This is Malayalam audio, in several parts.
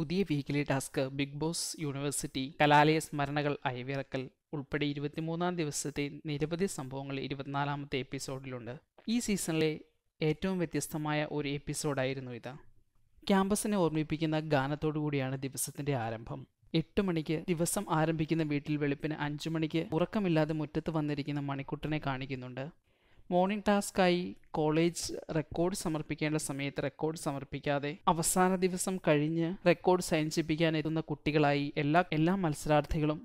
പുതിയ weekly task Bigg Boss university കലാലയ സ്മരണകൾ അയവിറക്കൽ ഉൾപ്പെടെ ഇരുപത്തിമൂന്നാം ദിവസത്തെ നിരവധി സംഭവങ്ങൾ ഇരുപത്തിനാലാമത്തെ എപ്പിസോഡിലുണ്ട് ഈ സീസണിലെ ഏറ്റവും വ്യത്യസ്തമായ ഒരു എപ്പിസോഡായിരുന്നു ഇത് ക്യാമ്പസിനെ ഓർമ്മിപ്പിക്കുന്ന ഗാനത്തോടു കൂടിയാണ് ദിവസത്തിൻ്റെ ആരംഭം എട്ട് മണിക്ക് ദിവസം ആരംഭിക്കുന്ന വീട്ടിൽ വെളുപ്പിന് അഞ്ചു മണിക്ക് ഉറക്കമില്ലാതെ മുറ്റത്ത് വന്നിരിക്കുന്ന മണിക്കുട്ടനെ കാണിക്കുന്നുണ്ട് മോർണിംഗ് ടാസ്ക്കായി കോളേജ് റെക്കോർഡ് സമർപ്പിക്കേണ്ട സമയത്ത് റെക്കോർഡ് സമർപ്പിക്കാതെ അവസാന ദിവസം കഴിഞ്ഞ് റെക്കോർഡ് സയൻസിപ്പിക്കാൻ എത്തുന്ന കുട്ടികളായി എല്ലാ എല്ലാ മത്സരാർത്ഥികളും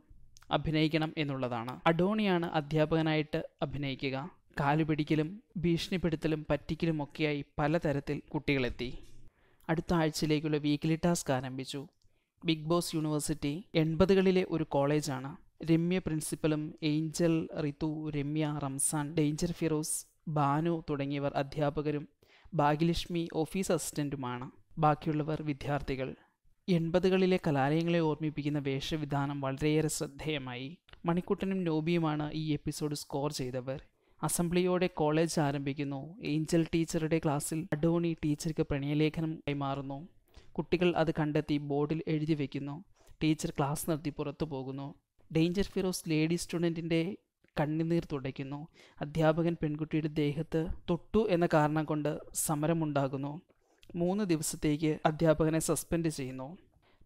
അഭിനയിക്കണം എന്നുള്ളതാണ് അഡോണിയാണ് അധ്യാപകനായിട്ട് അഭിനയിക്കുക കാലുപിടിക്കലും ഭീഷണിപ്പെടുത്തലും പറ്റിക്കലും ഒക്കെയായി പലതരത്തിൽ കുട്ടികളെത്തി അടുത്ത ആഴ്ചയിലേക്കുള്ള വീക്കിലി ടാസ്ക് ആരംഭിച്ചു ബിഗ് ബോസ് യൂണിവേഴ്സിറ്റി എൺപതുകളിലെ ഒരു കോളേജാണ് രമ്യ പ്രിൻസിപ്പലും ഏഞ്ചൽ റിതു രമ്യ റംസാൻ ഡേഞ്ചർ ഫിറോസ് ബാനു തുടങ്ങിയവർ അധ്യാപകരും ഭാഗ്യലക്ഷ്മി ഓഫീസ് അസിസ്റ്റൻറ്റുമാണ് ബാക്കിയുള്ളവർ വിദ്യാർത്ഥികൾ എൺപതുകളിലെ കലാലയങ്ങളെ ഓർമ്മിപ്പിക്കുന്ന വേഷവിധാനം വളരെയേറെ ശ്രദ്ധേയമായി മണിക്കുട്ടനും നോബിയുമാണ് ഈ എപ്പിസോഡ് സ്കോർ ചെയ്തവർ അസംബ്ലിയോടെ കോളേജ് ആരംഭിക്കുന്നു ഏഞ്ചൽ ടീച്ചറുടെ ക്ലാസ്സിൽ അഡോണി ടീച്ചർക്ക് പ്രണയലേഖനം കൈമാറുന്നു കുട്ടികൾ അത് കണ്ടെത്തി ബോർഡിൽ എഴുതി വയ്ക്കുന്നു ടീച്ചർ ക്ലാസ് നിർത്തി പുറത്തു പോകുന്നു ഡേഞ്ചർ ഫിറോസ് ലേഡി സ്റ്റുഡൻറ്റിൻ്റെ കണ്ണുനീർ തുടയ്ക്കുന്നു അധ്യാപകൻ പെൺകുട്ടിയുടെ ദേഹത്ത് തൊട്ടു എന്ന കാരണം കൊണ്ട് സമരമുണ്ടാകുന്നു മൂന്ന് ദിവസത്തേക്ക് അധ്യാപകനെ സസ്പെൻഡ് ചെയ്യുന്നു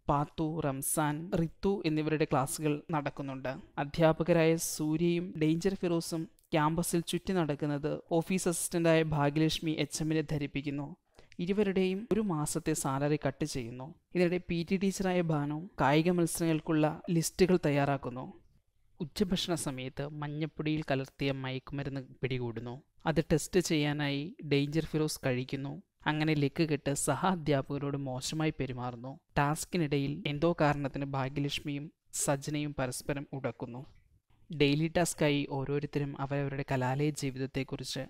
പാത്തു റംസാൻ റിത്തു എന്നിവരുടെ ക്ലാസ്സുകൾ നടക്കുന്നുണ്ട് അധ്യാപകരായ സൂര്യയും ഡേഞ്ചർ ഫിറോസും ക്യാമ്പസിൽ ചുറ്റി നടക്കുന്നത് ഓഫീസ് അസിസ്റ്റൻ്റായ ഭാഗ്യലക്ഷ്മി എച്ച് എമ്മിനെ ധരിപ്പിക്കുന്നു ഇരുവരുടെയും ഒരു മാസത്തെ സാലറി കട്ട് ചെയ്യുന്നു ഇതിനിടെ പി ടി ടീച്ചറായ ഭാനു കായിക മത്സരങ്ങൾക്കുള്ള ലിസ്റ്റുകൾ തയ്യാറാക്കുന്നു ഉച്ചഭക്ഷണ സമയത്ത് മഞ്ഞപ്പൊടിയിൽ കലർത്തിയ മയക്കുമരുന്ന് പിടികൂടുന്നു അത് ടെസ്റ്റ് ചെയ്യാനായി ഡേഞ്ചർ ഫിറോസ് കഴിക്കുന്നു അങ്ങനെ ലെക്ക് കെട്ട് സഹ അധ്യാപകരോട് മോശമായി പെരുമാറുന്നു ടാസ്കിനിടയിൽ എന്തോ കാരണത്തിന് ഭാഗ്യലക്ഷ്മിയും സജ്ജനയും പരസ്പരം ഉടക്കുന്നു ഡെയിലി ടാസ്ക്കായി ഓരോരുത്തരും അവരവരുടെ കലാലയ ജീവിതത്തെക്കുറിച്ച്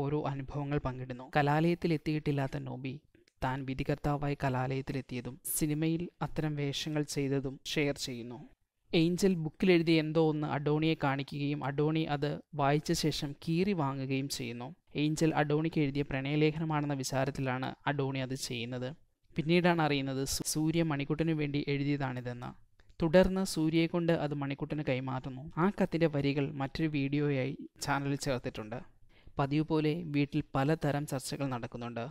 ഓരോ അനുഭവങ്ങൾ പങ്കിടുന്നു കലാലയത്തിൽ എത്തിയിട്ടില്ലാത്ത നോബി താൻ വിധികർത്താവായി കലാലയത്തിലെത്തിയതും സിനിമയിൽ അത്തരം വേഷങ്ങൾ ചെയ്തതും ഷെയർ ചെയ്യുന്നു ഏഞ്ചൽ ബുക്കിലെഴുതി എന്തോ ഒന്ന് അഡോണിയെ കാണിക്കുകയും അഡോണി അത് വായിച്ച ശേഷം കീറി വാങ്ങുകയും ചെയ്യുന്നു ഏഞ്ചൽ അഡോണിക്ക് എഴുതിയ പ്രണയലേഖനമാണെന്ന വിചാരത്തിലാണ് അഡോണി അത് ചെയ്യുന്നത് പിന്നീടാണ് അറിയുന്നത് സൂര്യ മണിക്കുട്ടനു വേണ്ടി എഴുതിയതാണിതെന്ന് തുടർന്ന് സൂര്യയെ കൊണ്ട് അത് മണിക്കുട്ടന് കൈമാറുന്നു ആ കത്തിൻ്റെ വരികൾ മറ്റൊരു വീഡിയോയായി ചാനലിൽ ചേർത്തിട്ടുണ്ട് പതിവ് പോലെ വീട്ടിൽ പലതരം ചർച്ചകൾ നടക്കുന്നുണ്ട്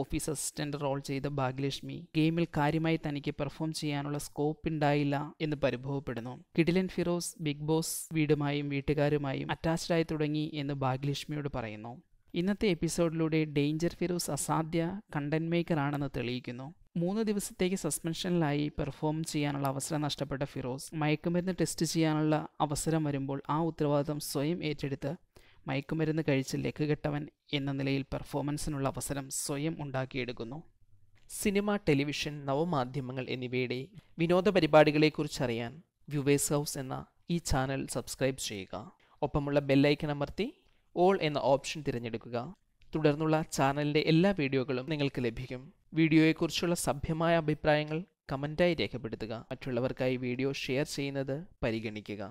ഓഫീസ് അസിസ്റ്റന്റ് റോൾ ചെയ്ത ഭാഗ്യലക്ഷ്മി ഗെയിമിൽ കാര്യമായി തനിക്ക് പെർഫോം ചെയ്യാനുള്ള സ്കോപ്പ് ഉണ്ടായില്ല എന്ന് പരിഭവപ്പെടുന്നു കിഡിലൻ ഫിറോസ് ബിഗ് ബോസ് വീടുമായും വീട്ടുകാരുമായും അറ്റാച്ച്ഡ് ആയി തുടങ്ങി എന്ന് ഭാഗ്യലക്ഷ്മിയോട് പറയുന്നു ഇന്നത്തെ എപ്പിസോഡിലൂടെ ഡേഞ്ചർ ഫിറോസ് അസാധ്യ കണ്ടന്റ് മേക്കർ ആണെന്ന് തെളിയിക്കുന്നു മൂന്ന് ദിവസത്തേക്ക് സസ്പെൻഷനിലായി പെർഫോം ചെയ്യാനുള്ള അവസരം നഷ്ടപ്പെട്ട ഫിറോസ് മയക്കുമരുന്ന് ടെസ്റ്റ് ചെയ്യാനുള്ള അവസരം വരുമ്പോൾ ആ ഉത്തരവാദിത്തം സ്വയം ഏറ്റെടുത്ത് മയക്കുമരുന്ന് കഴിച്ച് ലഘുകെട്ടവൻ എന്ന നിലയിൽ പെർഫോമൻസിനുള്ള അവസരം സ്വയം ഉണ്ടാക്കിയെടുക്കുന്നു സിനിമ ടെലിവിഷൻ നവമാധ്യമങ്ങൾ എന്നിവയുടെ വിനോദ പരിപാടികളെക്കുറിച്ചറിയാൻ വ്യൂവേഴ്സ് ഹൗസ് എന്ന ഈ ചാനൽ സബ്സ്ക്രൈബ് ചെയ്യുക ഒപ്പമുള്ള ബെല്ലൈക്കൻ അമർത്തി ഓൾ എന്ന ഓപ്ഷൻ തിരഞ്ഞെടുക്കുക തുടർന്നുള്ള ചാനലിൻ്റെ എല്ലാ വീഡിയോകളും നിങ്ങൾക്ക് ലഭിക്കും വീഡിയോയെക്കുറിച്ചുള്ള സഭ്യമായ അഭിപ്രായങ്ങൾ കമൻറ്റായി രേഖപ്പെടുത്തുക മറ്റുള്ളവർക്കായി വീഡിയോ ഷെയർ ചെയ്യുന്നത് പരിഗണിക്കുക